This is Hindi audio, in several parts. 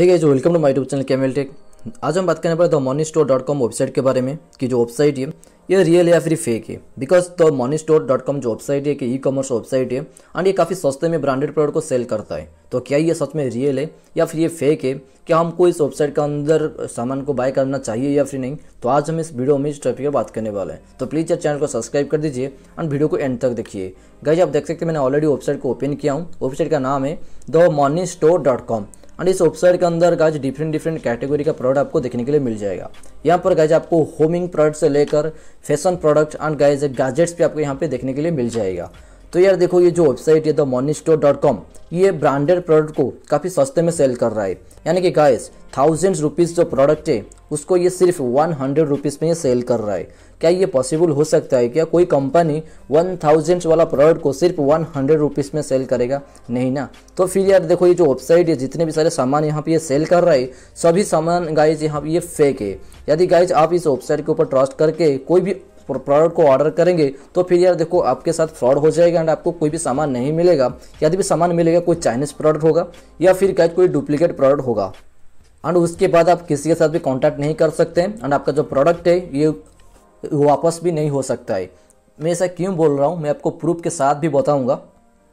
है guys welcome to my YouTube channel Camel Tech आज हम बात करने वाले the money store dot com website के बारे में कि जो वेबसाइट है ये रियल या फिर फेक है because the money store dot com जो वेबसाइट है कि ई कॉमर्स वेबसाइट है एंड ये काफ़ी सस्ते में ब्रांडेड प्रोडक्ट को सेल करता है तो क्या ये सच में रियल है या फिर ये फेक है क्या हमको इस वेबसाइट के अंदर सामान को बाय करना चाहिए या फिर नहीं तो आज हम इस वीडियो में इस टॉपिक पर बात करने वाले हैं तो प्लीज़ यार चैनल को सब्सक्राइब कर दीजिए एंड वीडियो को एंड तक देखिए गाइज आप देख सकते हैं मैंने ऑलरेडी वेबसाइट को ओपन किया हूँ वेबसाइट का नाम है the money store dot com and इस वेबसाइट के अंदर गाज डिफरेंट डिफरेंट कैटेगरी का प्रोडक्ट आपको देखने के लिए मिल जाएगा यहाँ पर गाइज आपको होमिंग प्रोडक्ट से लेकर fashion product and guys gadgets भी आपको यहाँ पे देखने के लिए मिल जाएगा तो यार देखो ये जो वेबसाइट है the money store dot com ये ब्रांडेड प्रोडक्ट को काफ़ी सस्ते में सेल कर रहा है यानी कि गाइस थाउजेंड रुपीज़ जो प्रोडक्ट है उसको ये सिर्फ वन हंड्रेड रुपीज़ में ये सेल कर रहा है क्या ये पॉसिबल हो सकता है क्या कोई कंपनी वन थाउजेंड वाला प्रोडक्ट को सिर्फ वन हंड्रेड रुपीज़ में सेल करेगा नहीं ना तो फिर यार देखो ये जो वेबसाइट है जितने भी सारे सामान यहाँ पे ये सेल कर रहा है सभी सामान गाइज यहाँ पे ये फेक है यदि गाइज आप इस वेबसाइट के ऊपर ट्रस्ट करके कोई भी प्रोडक्ट को ऑर्डर करेंगे तो फिर यार देखो आपके साथ फ्रॉड हो जाएगा एंड आपको कोई भी सामान नहीं मिलेगा यदि भी सामान मिलेगा कोई चाइनीज़ प्रोडक्ट होगा या फिर क्या कोई डुप्लीकेट प्रोडक्ट होगा एंड उसके बाद आप किसी के साथ भी कॉन्टैक्ट नहीं कर सकते एंड आपका जो प्रोडक्ट है ये वापस भी नहीं हो सकता है मैं ऐसा क्यों बोल रहा हूँ मैं आपको प्रूफ के साथ भी बताऊँगा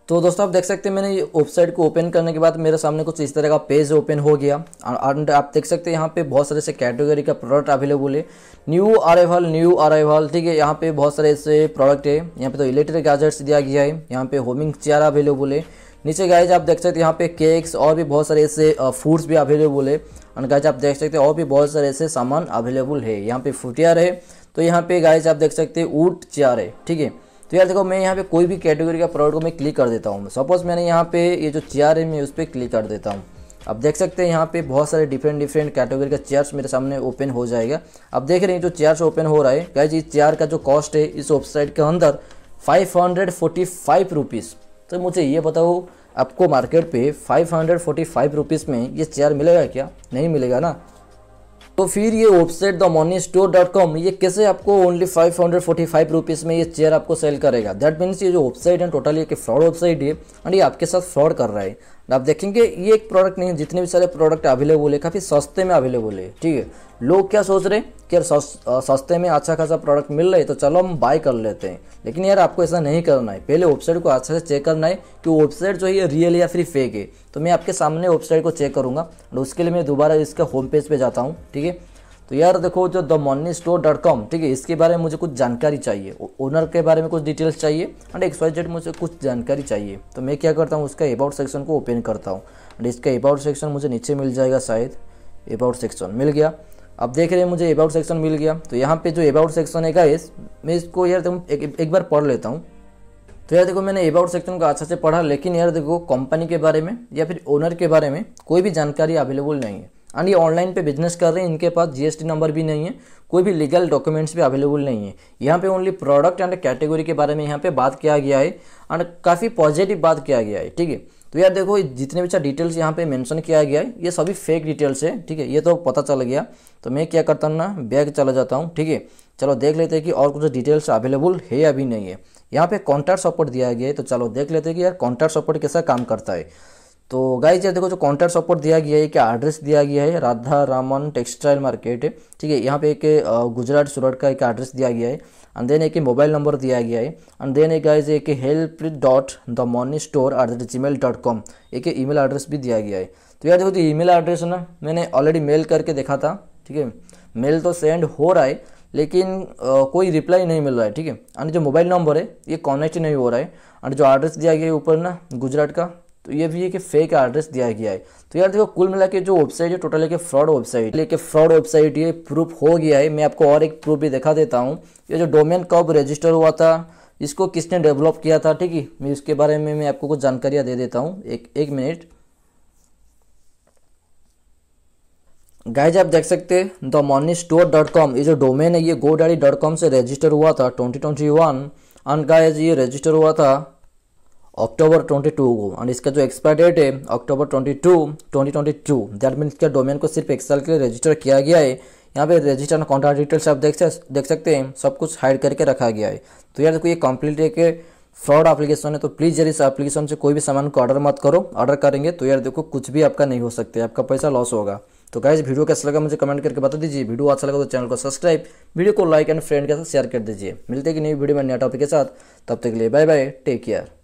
तो दोस्तों आप देख सकते हैं मैंने वेबसाइट को ओपन करने के बाद मेरे सामने कुछ इस तरह का पेज ओपन हो गया एंड आप देख सकते हैं यहाँ पे बहुत सारे से कैटेगरी का प्रोडक्ट अवेलेबल है न्यू अराइवल न्यू अराइवल ठीक है यहाँ पे बहुत सारे ऐसे प्रोडक्ट है यहाँ पे तो इलेक्ट्रिक गैजेट्स दिया गया है यहाँ पे होमिंग चेयर अवेलेबल है नीचे गाइज आप देख सकते हैं यहाँ पे केक्स और भी बहुत सारे ऐसे फूड्स भी अवेलेबल है एंड गाइज आप देख सकते हैं और भी बहुत सारे ऐसे सामान अवेलेबल है यहाँ पे फुटियार है तो यहाँ पे गाइज आप देख सकते हैं ऊट चेयर है ठीक है तो यार देखो मैं यहाँ पे कोई भी कैटेगरी का प्रोडक्ट को मैं क्लिक कर देता हूँ सपोज मैंने यहाँ पे ये जो चेयर है मैं उस पर क्लिक कर देता हूँ अब देख सकते हैं यहाँ पे बहुत सारे डिफरेंट डिफरेंट कैटेगरी का चेयर्स मेरे सामने ओपन हो जाएगा अब देख रहे हैं जो चेयर्स ओपन हो रहा है क्या इस चेयर का जो कॉस्ट है इस वेबसाइट के अंदर five hundred forty five rupees तो मुझे ये बताओ आपको मार्केट पे five hundred forty five rupees में ये चेयर मिलेगा क्या नहीं मिलेगा ना तो फिर ये website the money store dot com ये कैसे आपको only five hundred forty five rupees में ये चेयर आपको सेल करेगा दैट मीन्स ये जो वेबसाइट है टोटली एक फ्रॉड वेबसाइट है एंड ये आपके साथ फ्रॉड कर रहा है आप देखेंगे ये एक प्रोडक्ट नहीं है जितने भी सारे प्रोडक्ट अवेलेबल है काफ़ी सस्ते में अवेलेबल है ठीक है लोग क्या सोच रहे हैं कि यार सस्ते में अच्छा खासा प्रोडक्ट मिल रहा है तो चलो हम बाय कर लेते हैं लेकिन यार आपको ऐसा नहीं करना है पहले वेबसाइट को अच्छे से चेक करना है कि वेबसाइट जो है रियल या फिर फेक है तो मैं आपके सामने वेबसाइट को चेक करूँगा और उसके लिए मैं दोबारा इसके होम पेज पर जाता हूँ ठीक है तो यार देखो जो the morning store dot com ठीक है इसके बारे में मुझे कुछ जानकारी चाहिए ओनर के बारे में कुछ डिटेल्स चाहिए एंड एक्स वाई जेड मुझे कुछ जानकारी चाहिए तो मैं क्या करता हूँ उसका अबाउट सेक्शन को ओपन करता हूँ एंड इसका अबाउट सेक्शन मुझे नीचे मिल जाएगा शायद अबाउट सेक्शन मिल गया अब देख रहे हैं मुझे अबाउट सेक्शन मिल गया तो यहाँ पे जो अबाउट सेक्शन है गाइस मैं इसको यार देखो एक, एक, बार पढ़ लेता हूँ तो यार देखो मैंने अबाउट सेक्शन को अच्छा से पढ़ा लेकिन यार देखो कंपनी के बारे में या फिर ओनर के बारे में कोई भी जानकारी अवेलेबल नहीं है एंड ये ऑनलाइन पे बिजनेस कर रहे हैं इनके पास जीएसटी नंबर भी नहीं है कोई भी लीगल डॉक्यूमेंट्स भी अवेलेबल नहीं है यहाँ पे ओनली प्रोडक्ट एंड कैटेगरी के बारे में यहाँ पे बात किया गया है एंड काफ़ी पॉजिटिव बात किया गया है ठीक है तो यार देखो जितने भी डिटेल्स अच्छा यहाँ पे मेंशन किया गया है ये सभी फेक डिटेल्स है ठीक है ये तो पता चल गया तो मैं क्या करता हूँ ना बैग चला जाता हूँ ठीक है चलो देख लेते हैं कि और कुछ डिटेल्स अवेलेबल है या भी नहीं है यहाँ पे कॉन्टैक्ट सपोर्ट दिया गया है तो चलो देख लेते हैं कि यार कॉन्टैक्ट सपोर्ट कैसा काम करता है तो गाइज ये देखो जो कॉन्टैक्ट सपोर्ट दिया गया है क्या एड्रेस दिया गया है राधा रामन टेक्सटाइल मार्केट है ठीक है यहाँ पे एक गुजरात सूरत का एक एड्रेस दिया गया है एंड देन एक मोबाइल नंबर दिया गया है एंड देन एक गाइज एक help dot the morning store at the Gmail dot com एक ई मेल एड्रेस भी दिया गया है तो यार देखो जो ई मेल एड्रेस है ना मैंने ऑलरेडी मेल करके देखा था ठीक है मेल तो सेंड हो रहा है लेकिन आ, कोई रिप्लाई नहीं मिल रहा है ठीक है एंड जो मोबाइल नंबर है ये कॉनेक्ट नहीं हो रहा है एंड जो एड्रेस दिया गया है ऊपर ना गुजरात का तो ये भी है कि फेक एड्रेस दिया गया है तो यार देखो कुल मिला के जो वेबसाइट है टोटल के फ्रॉड वेबसाइट लेके फ्रॉड वेबसाइट ये प्रूफ हो गया है मैं आपको और एक प्रूफ भी दिखा देता हूँ ये जो डोमेन कब रजिस्टर हुआ था इसको किसने डेवलप किया था ठीक है मैं इसके बारे में मैं आपको कुछ जानकारियाँ दे देता हूँ एक एक मिनट गाइज आप देख सकते हैं the morning store dot com ये जो डोमेन है ये गो डैडी डॉट कॉम से रजिस्टर हुआ था twenty twenty one and guys ये रजिस्टर हुआ था अक्टूबर 22 को और इसका जो एक्सपायर डेट है अक्टूबर 22 2022 दैट मीन्स क्या डोमेन को सिर्फ एक साल के लिए रजिस्टर किया गया है यहाँ पे रजिस्टर कॉन्टैक्ट डिटेल्स आप देख सकते देख सकते हैं सब कुछ हाइड करके रखा गया है तो यार देखो ये कंप्लीट एक फ्रॉड एप्लीकेशन है तो प्लीज़ यार इस एप्लीकेशन से कोई भी सामान को ऑर्डर मत करो ऑर्डर करेंगे तो यार देखो कुछ भी आपका नहीं हो सकता आपका पैसा लॉस होगा तो गाइज वीडियो कैसा लगा मुझे कमेंट करके बता दीजिए वीडियो अच्छा लगा तो चैनल को सब्सक्राइब वीडियो को लाइक एंड फ्रेंड के साथ शेयर कर दीजिए मिलते कि नई वीडियो में नया टॉपिक के साथ तब तक के लिए बाय बाय टेक केयर